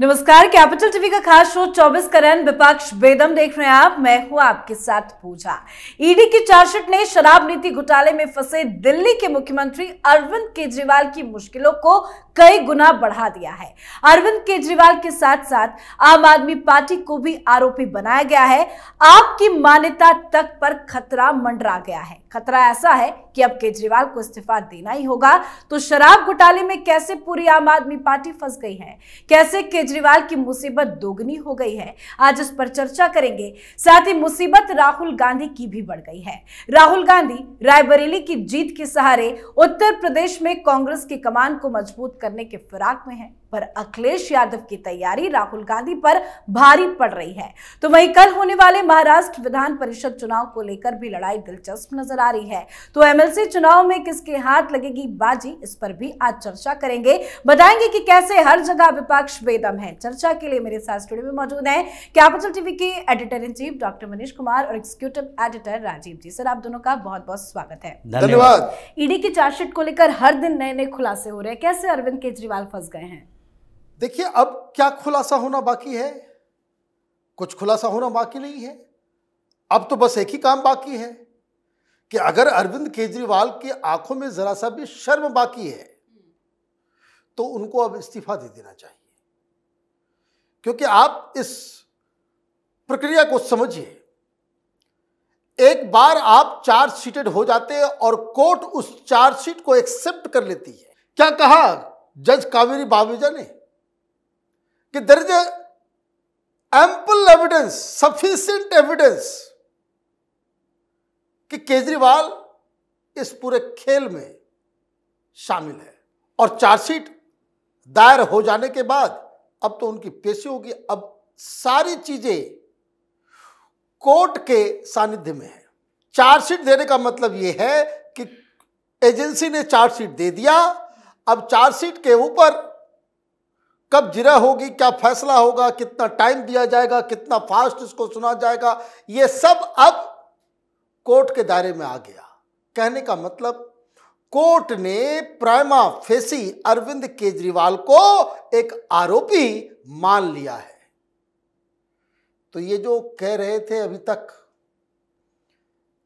नमस्कार capital TV का खास शो 24 करण विपक्ष बेदम देख रहे हैं आप मैं हूं आपके साथ पूजा ईडी की चार्जशीट ने शराब नीति घोटाले में फंसे दिल्ली के मुख्यमंत्री अरविंद केजरीवाल की मुश्किलों को कई गुना बढ़ा दिया है अरविंद केजरीवाल के साथ साथ आम आदमी पार्टी को भी आरोपी बनाया गया है आपकी मान्यता तक पर खतरा मंडरा गया है खतरा ऐसा है कि अब केजरीवाल को इस्तीफा देना ही होगा तो शराब घोटाले में कैसे पूरी आम आदमी पार्टी फंस गई है कैसे केजरीवाल की मुसीबत दोगुनी हो गई है आज इस पर चर्चा करेंगे साथ ही मुसीबत राहुल गांधी की भी बढ़ गई है राहुल गांधी रायबरेली की जीत के सहारे उत्तर प्रदेश में कांग्रेस की कमान को मजबूत करने के फिराक में है पर अखिलेश यादव की तैयारी राहुल गांधी पर भारी पड़ रही है तो वहीं कल होने वाले महाराष्ट्र विधान परिषद चुनाव को लेकर भी लड़ाई दिलचस्प नजर आ रही है तो एमएलसी चुनाव में किसके हाथ लगेगी बाजी इस पर भी आज चर्चा करेंगे बताएंगे कि कैसे हर जगह विपक्ष बेदम है चर्चा के लिए मेरे साथ स्टूडियो में मौजूद है कैपिटल टीवी के editor in chief doctor Manish Kumar और executive editor Rajiv ji sir आप दोनों का बहुत बहुत स्वागत है धन्यवाद ईडी की चार्जशीट को लेकर हर दिन नए नए खुलासे हो रहे हैं कैसे अरविंद केजरीवाल फंस गए हैं देखिए अब क्या खुलासा होना बाकी है कुछ खुलासा होना बाकी नहीं है अब तो बस एक ही काम बाकी है कि अगर अरविंद केजरीवाल की के आंखों में जरा सा भी शर्म बाकी है तो उनको अब इस्तीफा दे देना चाहिए क्योंकि आप इस प्रक्रिया को समझिए एक बार आप चार सीटेड हो जाते हैं और कोर्ट उस चार्जशीट को एक्सेप्ट कर लेती है क्या कहा जज कावेरी बावेजा ने कि there is ample evidence sufficient evidence कि केजरीवाल इस पूरे खेल में शामिल है और चार्जशीट दायर हो जाने के बाद अब तो उनकी पेशी होगी अब सारी चीजें कोर्ट के सानिध्य में है चार्जशीट देने का मतलब यह है कि एजेंसी ने चार्जशीट दे दिया अब चार्जशीट के ऊपर कब जिरह होगी क्या फैसला होगा कितना टाइम दिया जाएगा कितना फास्ट इसको सुना जाएगा ये सब अब कोर्ट के दायरे में आ गया कहने का मतलब कोर्ट ने प्राइमा फेसी अरविंद केजरीवाल को एक आरोपी मान लिया है तो ये जो कह रहे थे अभी तक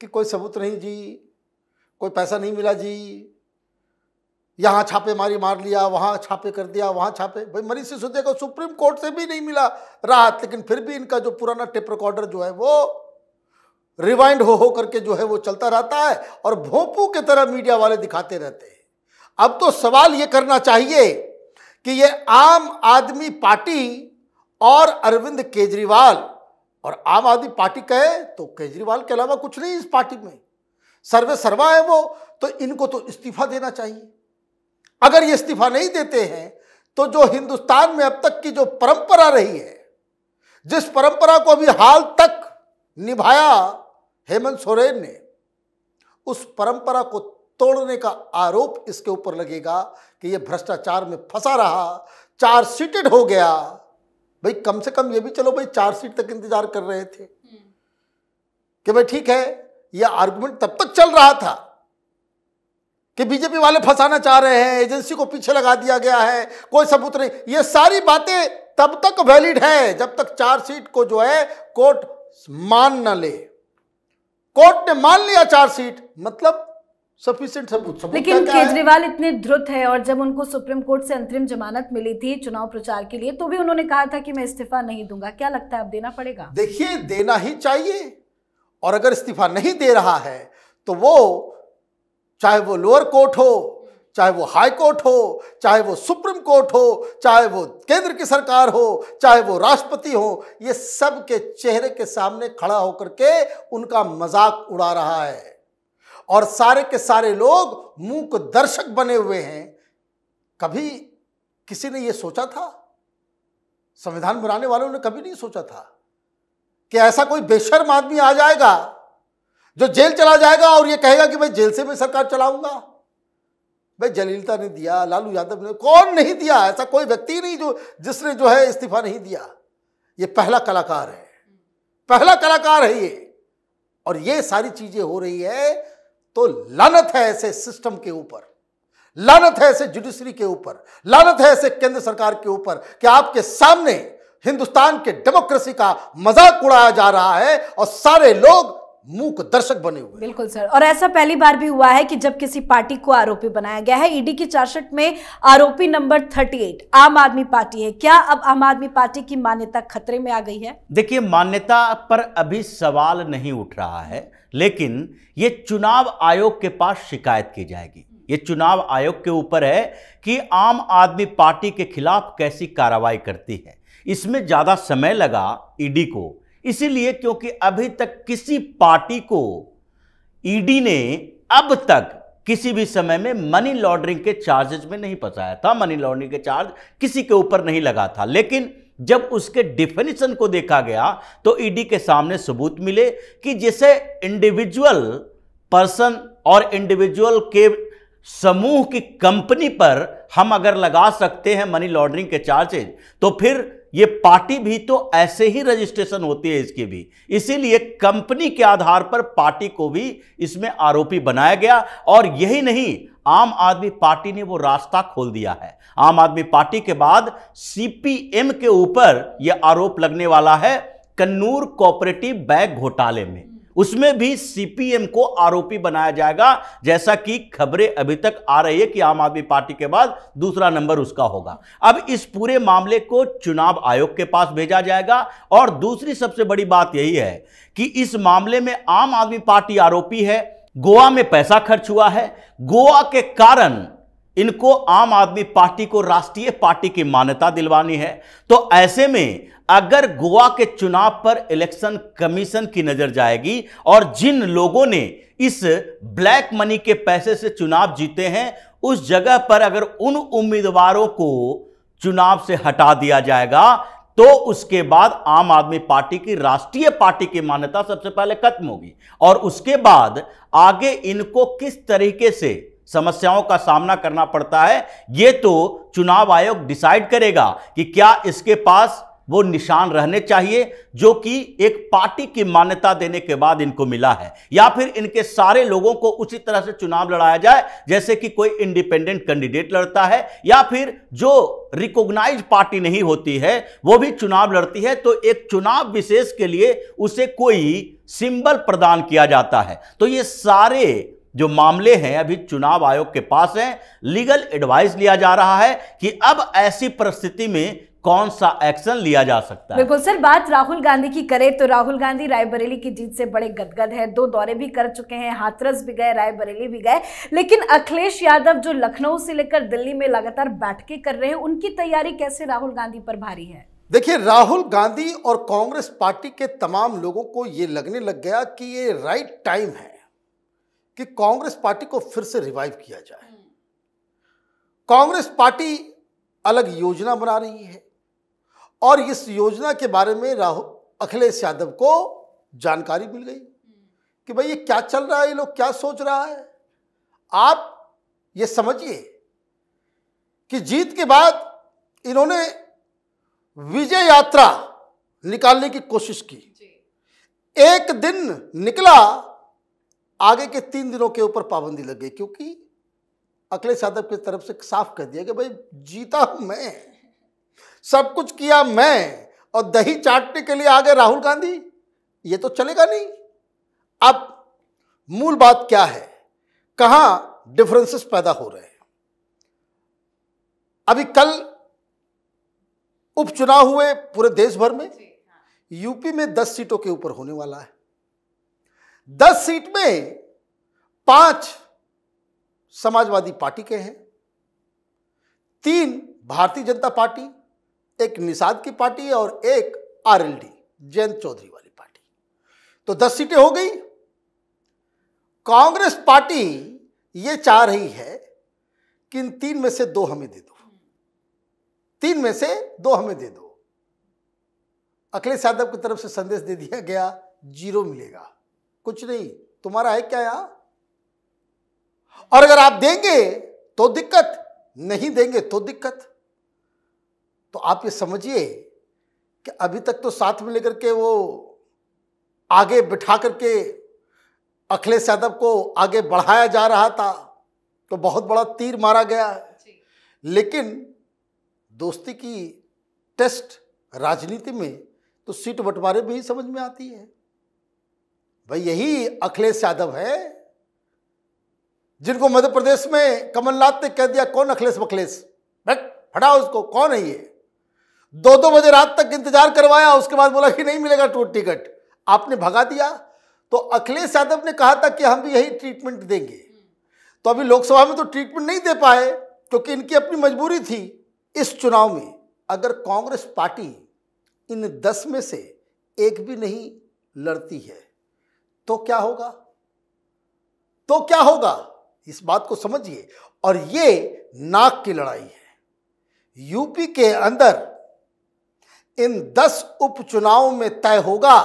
कि कोई सबूत नहीं जी कोई पैसा नहीं मिला जी यहाँ छापेमारी मार लिया वहाँ छापे कर दिया वहाँ छापे भाई मनीष सिसोदिया को सुप्रीम कोर्ट से भी नहीं मिला राहत लेकिन फिर भी इनका जो पुराना टेप रिकॉर्डर जो है वो रिवाइंड हो हो करके जो है वो चलता रहता है और भोपू की तरह मीडिया वाले दिखाते रहते हैं अब तो सवाल ये करना चाहिए कि ये आम आदमी पार्टी और अरविंद केजरीवाल और आम आदमी पार्टी कहे तो केजरीवाल के अलावा कुछ नहीं इस पार्टी में सर्वे सर्वा है वो तो इनको तो इस्तीफा देना चाहिए अगर ये इस्तीफा नहीं देते हैं तो जो हिंदुस्तान में अब तक की जो परंपरा रही है जिस परंपरा को अभी हाल तक निभाया हेमंत सोरेन ने उस परंपरा को तोड़ने का आरोप इसके ऊपर लगेगा कि ये भ्रष्टाचार में फंसा रहा चार सीटेड हो गया भाई कम से कम ये भी चलो भाई चार सीट तक इंतजार कर रहे थे हम्म। कि भाई ठीक है ये आर्गुमेंट तब तक चल रहा था कि बीजेपी वाले फंसाना चाह रहे हैं एजेंसी को पीछे लगा दिया गया है कोई सबूत नहीं ये सारी बातें तब तक वैलिड है जब तक चार सीट को जो है कोर्ट मान न ले कोर्ट ने मान लिया चार सीट मतलब सफिशियंट सबूत सबूत लेकिन केजरीवाल इतने ध्रुत है और जब उनको सुप्रीम कोर्ट से अंतरिम जमानत मिली थी चुनाव प्रचार के लिए तो भी उन्होंने कहा था कि मैं इस्तीफा नहीं दूंगा क्या लगता है अब देना पड़ेगा देखिए देना ही चाहिए और अगर इस्तीफा नहीं दे रहा है तो वो चाहे वो लोअर कोर्ट हो चाहे वो हाई कोर्ट हो चाहे वो सुप्रीम कोर्ट हो चाहे वो केंद्र की सरकार हो चाहे वो राष्ट्रपति हो ये सब के चेहरे के सामने खड़ा होकर के उनका मजाक उड़ा रहा है और सारे के सारे लोग मूक दर्शक बने हुए हैं कभी किसी ने ये सोचा था संविधान बनाने वालों ने कभी नहीं सोचा था कि ऐसा कोई बेशर्म आदमी आ जाएगा जो जेल चला जाएगा और ये कहेगा कि मैं जेल से भी सरकार चलाऊंगा भाई जलीलता ने दिया लालू यादव ने कौन नहीं दिया ऐसा कोई व्यक्ति नहीं जो जिसने जो है इस्तीफा नहीं दिया ये पहला कलाकार है पहला कलाकार है ये और ये सारी चीजें हो रही है तो लानत है ऐसे सिस्टम के ऊपर लानत है ऐसे जुडिशरी के ऊपर लानत है ऐसे केंद्र सरकार के ऊपर कि आपके सामने हिंदुस्तान के डेमोक्रेसी का मजाक उड़ाया जा रहा है और सारे लोग मूक दर्शक बने हुए बिल्कुल सर और ऐसा पहली बार भी हुआ है कि जब किसी पार्टी को आरोपी बनाया गया है ईडी की चार्जशीट में आरोपी नंबर 38 आम आदमी पार्टी है क्या अब आम आदमी पार्टी की मान्यता खतरे में आ गई है देखिए मान्यता पर अभी सवाल नहीं उठ रहा है लेकिन ये चुनाव आयोग के पास शिकायत की जाएगी ये चुनाव आयोग के ऊपर है कि आम आदमी पार्टी के खिलाफ कैसी कार्रवाई करती है इसमें ज़्यादा समय लगा ईडी को इसीलिए क्योंकि अभी तक किसी पार्टी को ईडी ने अब तक किसी भी समय में मनी लॉन्ड्रिंग के चार्जेज में नहीं फंसाया था मनी लॉन्ड्रिंग के चार्ज किसी के ऊपर नहीं लगा था लेकिन जब उसके डिफिनेशन को देखा गया तो ईडी के सामने सबूत मिले कि जिसे इंडिविजुअल पर्सन और इंडिविजुअल के समूह की कंपनी पर हम अगर लगा सकते हैं मनी लॉन्ड्रिंग के चार्जेज तो फिर ये पार्टी भी तो ऐसे ही रजिस्ट्रेशन होती है इसकी भी इसीलिए कंपनी के आधार पर पार्टी को भी इसमें आरोपी बनाया गया और यही नहीं आम आदमी पार्टी ने वो रास्ता खोल दिया है आम आदमी पार्टी के बाद सीपीएम के ऊपर यह आरोप लगने वाला है कन्नूर कोऑपरेटिव बैंक घोटाले में उसमें भी सीपीएम को आरोपी बनाया जाएगा जैसा कि खबरें अभी तक आ रही है कि आम आदमी पार्टी के बाद दूसरा नंबर उसका होगा अब इस पूरे मामले को चुनाव आयोग के पास भेजा जाएगा और दूसरी सबसे बड़ी बात यही है कि इस मामले में आम आदमी पार्टी आरोपी है गोवा में पैसा खर्च हुआ है गोवा के कारण इनको आम आदमी पार्टी को राष्ट्रीय पार्टी की मान्यता दिलवानी है तो ऐसे में अगर गोवा के चुनाव पर इलेक्शन कमीशन की नजर जाएगी और जिन लोगों ने इस ब्लैक मनी के पैसे से चुनाव जीते हैं उस जगह पर अगर उन उम्मीदवारों को चुनाव से हटा दिया जाएगा तो उसके बाद आम आदमी पार्टी की राष्ट्रीय पार्टी की मान्यता सबसे पहले खत्म होगी और उसके बाद आगे इनको किस तरीके से समस्याओं का सामना करना पड़ता है ये तो चुनाव आयोग डिसाइड करेगा कि क्या इसके पास वो निशान रहने चाहिए जो कि एक पार्टी की मान्यता देने के बाद इनको मिला है या फिर इनके सारे लोगों को उसी तरह से चुनाव लड़ाया जाए जैसे कि कोई इंडिपेंडेंट कैंडिडेट लड़ता है या फिर जो रिकॉग्नाइज पार्टी नहीं होती है वो भी चुनाव लड़ती है तो एक चुनाव विशेष के लिए उसे कोई सिंबल प्रदान किया जाता है तो ये सारे जो मामले हैं अभी चुनाव आयोग के पास हैं लीगल एडवाइस लिया जा रहा है कि अब ऐसी परिस्थिति में कौन सा एक्शन लिया जा सकता है बिल्कुल सर बात राहुल गांधी की करें तो राहुल गांधी रायबरेली की जीत से बड़े गदगद है दो दौरे भी कर चुके हैं हाथरस भी गए रायबरेली भी गए लेकिन अखिलेश यादव जो लखनऊ से लेकर दिल्ली में लगातार बैठकें कर रहे हैं उनकी तैयारी कैसे राहुल गांधी पर भारी है देखिए राहुल गांधी और कांग्रेस पार्टी के तमाम लोगों को ये लगने लग गया कि ये राइट टाइम है कि कांग्रेस पार्टी को फिर से रिवाइव किया जाए कांग्रेस पार्टी अलग योजना बना रही है और इस योजना के बारे में राहुल अखिलेश यादव को जानकारी मिल गई कि भाई ये क्या चल रहा है ये लोग क्या सोच रहा है आप ये समझिए कि जीत के बाद इन्होंने विजय यात्रा निकालने की कोशिश की एक दिन निकला आगे के तीन दिनों के ऊपर पाबंदी लग गई क्योंकि अखिलेश यादव की तरफ से साफ कर दिया कि भाई जीता हूं मैं सब कुछ किया मैं और दही चाटने के लिए आ गए राहुल गांधी ये तो चलेगा नहीं अब मूल बात क्या है कहां डिफरेंसेस पैदा हो रहे हैं अभी कल उपचुनाव हुए पूरे देश भर में हाँ। यूपी में 10 सीटों के ऊपर होने वाला है दस सीट में पांच समाजवादी पार्टी के हैं तीन भारतीय जनता पार्टी एक निषाद की पार्टी और एक आरएलडी जयंत चौधरी वाली पार्टी तो दस सीटें हो गई कांग्रेस पार्टी ये चाह रही है कि इन तीन में से दो हमें दे दो तीन में से दो हमें दे दो अखिलेश यादव की तरफ से संदेश दे दिया गया जीरो मिलेगा कुछ नहीं तुम्हारा है क्या यहां और अगर आप देंगे तो दिक्कत नहीं देंगे तो दिक्कत तो आप ये समझिए कि अभी तक तो साथ में लेकर के वो आगे बिठा करके अखिलेश यादव को आगे बढ़ाया जा रहा था तो बहुत बड़ा तीर मारा गया है लेकिन दोस्ती की टेस्ट राजनीति में तो सीट बंटवारे में ही समझ में आती है भाई यही अखिलेश यादव है जिनको मध्य प्रदेश में कमलनाथ ने कह दिया कौन अखिलेश अखिलेश बट हटाओ उसको कौन है ये दो दो बजे रात तक इंतजार करवाया उसके बाद बोला कि नहीं मिलेगा टूट टिकट आपने भगा दिया तो अखिलेश यादव ने कहा था कि हम भी यही ट्रीटमेंट देंगे तो अभी लोकसभा में तो ट्रीटमेंट नहीं दे पाए क्योंकि इनकी अपनी मजबूरी थी इस चुनाव में अगर कांग्रेस पार्टी इन दस में से एक भी नहीं लड़ती है तो क्या होगा तो क्या होगा इस बात को समझिए और ये नाक की लड़ाई है यूपी के अंदर इन दस उपचुनावों में तय होगा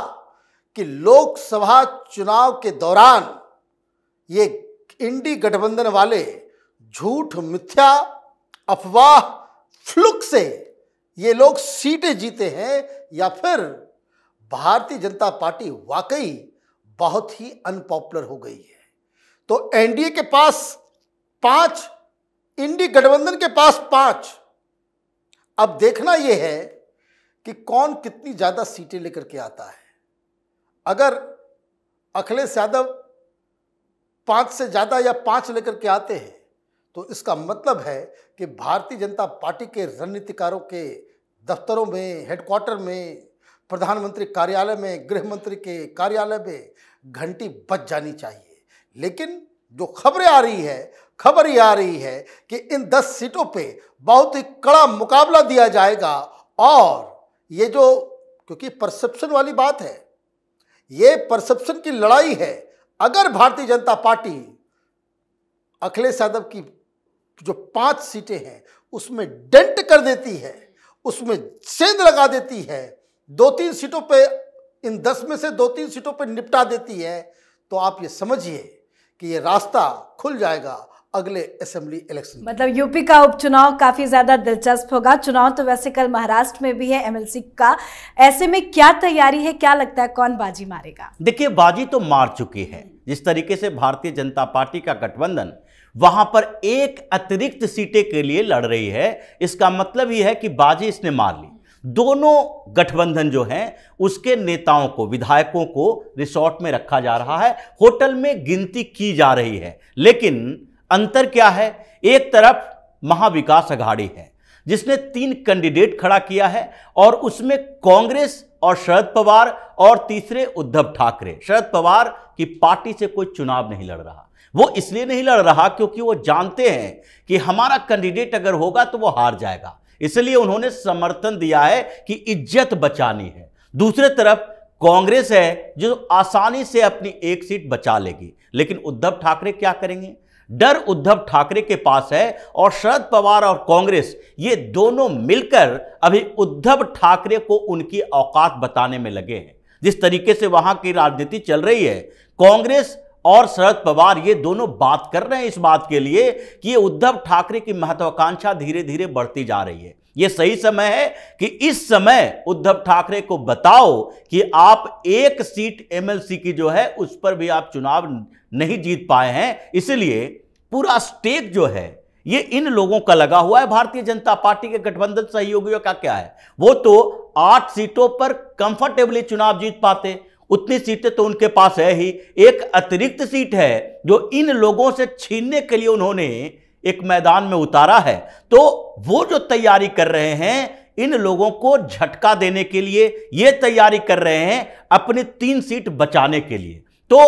कि लोकसभा चुनाव के दौरान ये इंडी गठबंधन वाले झूठ मिथ्या अफवाह फ्लुक से ये लोग सीटें जीते हैं या फिर भारतीय जनता पार्टी वाकई बहुत ही अनपॉपुलर हो गई है तो एनडीए के पास पांच इंडी गठबंधन के पास पांच अब देखना यह है कि कौन कितनी ज़्यादा सीटें लेकर के आता है अगर अखिलेश यादव पांच से ज़्यादा या पांच लेकर के आते हैं तो इसका मतलब है कि भारतीय जनता पार्टी के रणनीतिकारों के दफ्तरों में हेडक्वार्टर में प्रधानमंत्री कार्यालय में गृह मंत्री के कार्यालय में घंटी बच जानी चाहिए लेकिन जो खबरें आ रही है खबर ये आ रही है कि इन दस सीटों पे बहुत ही कड़ा मुकाबला दिया जाएगा और ये जो क्योंकि परसेप्शन वाली बात है ये परसेप्शन की लड़ाई है अगर भारतीय जनता पार्टी अखिलेश यादव की जो पांच सीटें हैं उसमें डेंट कर देती है उसमें सेंध लगा देती है दो तीन सीटों पे इन दस में से दो तीन सीटों पे निपटा देती है तो आप ये समझिए कि ये रास्ता खुल जाएगा अगले असेंबली इलेक्शन मतलब यूपी का उपचुनाव काफी ज्यादा दिलचस्प होगा चुनाव तो वैसे कल महाराष्ट्र में भी है एमएलसी का ऐसे में क्या तैयारी है क्या लगता है कौन बाजी मारेगा देखिए बाजी तो मार चुकी है जिस तरीके से भारतीय जनता पार्टी का गठबंधन वहां पर एक अतिरिक्त सीटें के लिए लड़ रही है इसका मतलब यह है कि बाजी इसने मार ली दोनों गठबंधन जो हैं उसके नेताओं को विधायकों को रिसोर्ट में रखा जा रहा है होटल में गिनती की जा रही है लेकिन अंतर क्या है एक तरफ महाविकास अघाड़ी है जिसने तीन कैंडिडेट खड़ा किया है और उसमें कांग्रेस और शरद पवार और तीसरे उद्धव ठाकरे शरद पवार की पार्टी से कोई चुनाव नहीं लड़ रहा वो इसलिए नहीं लड़ रहा क्योंकि वो जानते हैं कि हमारा कैंडिडेट अगर होगा तो वो हार जाएगा इसलिए उन्होंने समर्थन दिया है कि इज्जत बचानी है दूसरे तरफ कांग्रेस है जो आसानी से अपनी एक सीट बचा लेगी लेकिन उद्धव ठाकरे क्या करेंगे डर उद्धव ठाकरे के पास है और शरद पवार और कांग्रेस ये दोनों मिलकर अभी उद्धव ठाकरे को उनकी औकात बताने में लगे हैं जिस तरीके से वहां की राजनीति चल रही है कांग्रेस और शरद पवार ये दोनों बात कर रहे हैं इस बात के लिए कि ये उद्धव ठाकरे की महत्वाकांक्षा धीरे धीरे बढ़ती जा रही है ये सही समय है कि इस समय उद्धव ठाकरे को बताओ कि आप एक सीट एमएलसी की जो है उस पर भी आप चुनाव नहीं जीत पाए हैं इसलिए पूरा स्टेक जो है ये इन लोगों का लगा हुआ है भारतीय जनता पार्टी के गठबंधन सहयोगियों का क्या है वो तो आठ सीटों पर कंफर्टेबली चुनाव जीत पाते उतनी सीटें तो उनके पास है ही एक अतिरिक्त सीट है जो इन लोगों से छीनने के लिए उन्होंने एक मैदान में उतारा है तो वो जो तैयारी कर रहे हैं इन लोगों को झटका देने के लिए ये तैयारी कर रहे हैं अपनी तीन सीट बचाने के लिए तो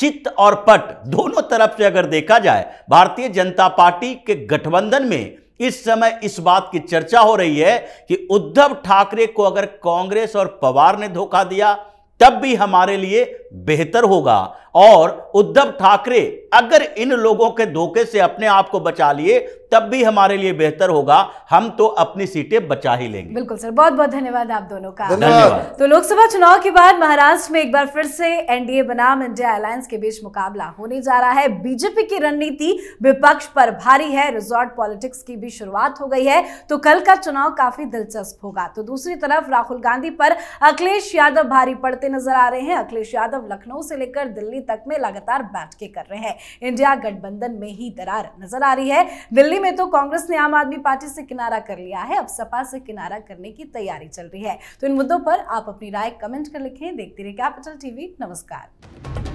चित्त और पट दोनों तरफ से अगर देखा जाए भारतीय जनता पार्टी के गठबंधन में इस समय इस बात की चर्चा हो रही है कि उद्धव ठाकरे को अगर कांग्रेस और पवार ने धोखा दिया तब भी हमारे लिए बेहतर होगा और उद्धव ठाकरे अगर इन लोगों के धोखे से अपने आप को बचा लिए तब भी हमारे लिए बेहतर होगा हम तो अपनी सीटें बचा ही लेंगे बिल्कुल सर बहुत बहुत धन्यवाद आप दोनों का धन्यवाद तो लोकसभा चुनाव के बाद महाराष्ट्र में एक बार फिर से एनडीए बनाम इंडिया अलायंस के बीच मुकाबला होने जा रहा है बीजेपी की रणनीति विपक्ष पर भारी है रिजॉर्ट पॉलिटिक्स की भी शुरुआत हो गई है तो कल का चुनाव काफी दिलचस्प होगा तो दूसरी तरफ राहुल गांधी पर अखिलेश यादव भारी पड़ते नजर आ रहे हैं अखिलेश यादव लखनऊ से लेकर दिल्ली फरवरी तक में लगातार बैठकें कर रहे हैं इंडिया गठबंधन में ही दरार नजर आ रही है दिल्ली में तो कांग्रेस ने आम आदमी पार्टी से किनारा कर लिया है अब सपा से किनारा करने की तैयारी चल रही है तो इन मुद्दों पर आप अपनी राय कमेंट कर लिखें देखते रहे कैपिटल टीवी नमस्कार